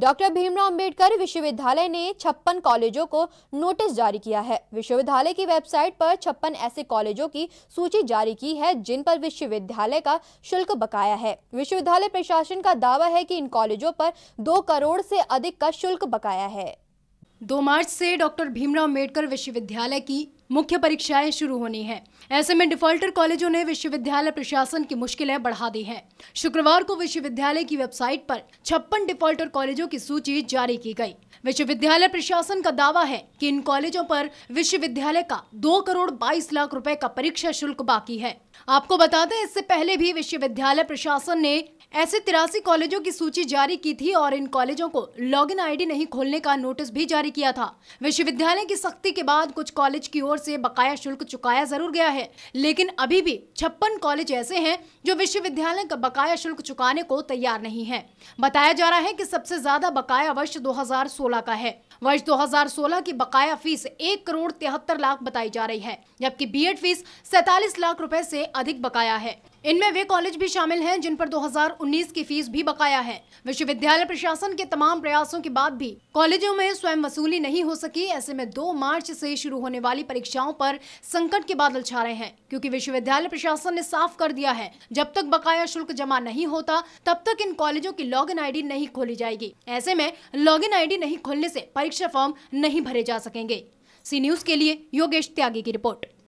doctor Bhimrao Ambedkar विश्वविद्यालय ने छप्पन कॉलेजों को नोटिस जारी किया है विश्वविद्यालय की वेबसाइट पर छप्पन ऐसे कॉलेजों की सूची जारी की है जिन पर विश्वविद्यालय का शुल्क बकाया है विश्वविद्यालय प्रशासन का दावा है कि इन कॉलेजों पर दो करोड़ से अधिक का शुल्क बकाया है दो मार्च से डॉक्टर भीमराव अम्बेडकर विश्वविद्यालय की मुख्य परीक्षाएं शुरू होनी है ऐसे में डिफॉल्टर कॉलेजों ने विश्वविद्यालय प्रशासन की मुश्किलें बढ़ा दी है शुक्रवार को विश्वविद्यालय की वेबसाइट पर छप्पन डिफॉल्टर कॉलेजों की सूची जारी की गई विश्वविद्यालय प्रशासन का दावा है कि इन कॉलेजों पर विश्वविद्यालय का दो करोड़ बाईस लाख रुपए का परीक्षा शुल्क बाकी है आपको बता दें इससे पहले भी विश्वविद्यालय प्रशासन ने ऐसे तिरासी कॉलेजों की सूची जारी की थी और इन कॉलेजों को लॉगिन आईडी नहीं खोलने का नोटिस भी जारी किया था विश्वविद्यालय की सख्ती के बाद कुछ कॉलेज की ओर से बकाया शुल्क चुकाया जरूर गया है लेकिन अभी भी छप्पन कॉलेज ऐसे हैं जो विश्वविद्यालय का बकाया शुल्क चुकाने को तैयार नहीं है बताया जा रहा है कि सबसे ज्यादा बकाया वर्ष 2016 का है वर्ष 2016 की बकाया फीस एक करोड़ तिहत्तर लाख बताई जा रही है जबकि बी फीस सैतालीस लाख रूपए ऐसी अधिक बकाया है इनमें वे कॉलेज भी शामिल हैं जिन पर 2019 की फीस भी बकाया है विश्वविद्यालय प्रशासन के तमाम प्रयासों के बाद भी कॉलेजों में स्वयं वसूली नहीं हो सकी ऐसे में 2 मार्च से शुरू होने वाली परीक्षाओं पर संकट के बादल छा रहे हैं क्योंकि विश्वविद्यालय प्रशासन ने साफ कर दिया है जब तक बकाया शुल्क जमा नहीं होता तब तक इन कॉलेजों की लॉग इन आई नहीं खोली जाएगी ऐसे में लॉग इन आई नहीं खोलने ऐसी परीक्षा फॉर्म नहीं भरे जा सकेंगे सी न्यूज के लिए योगेश त्यागी की रिपोर्ट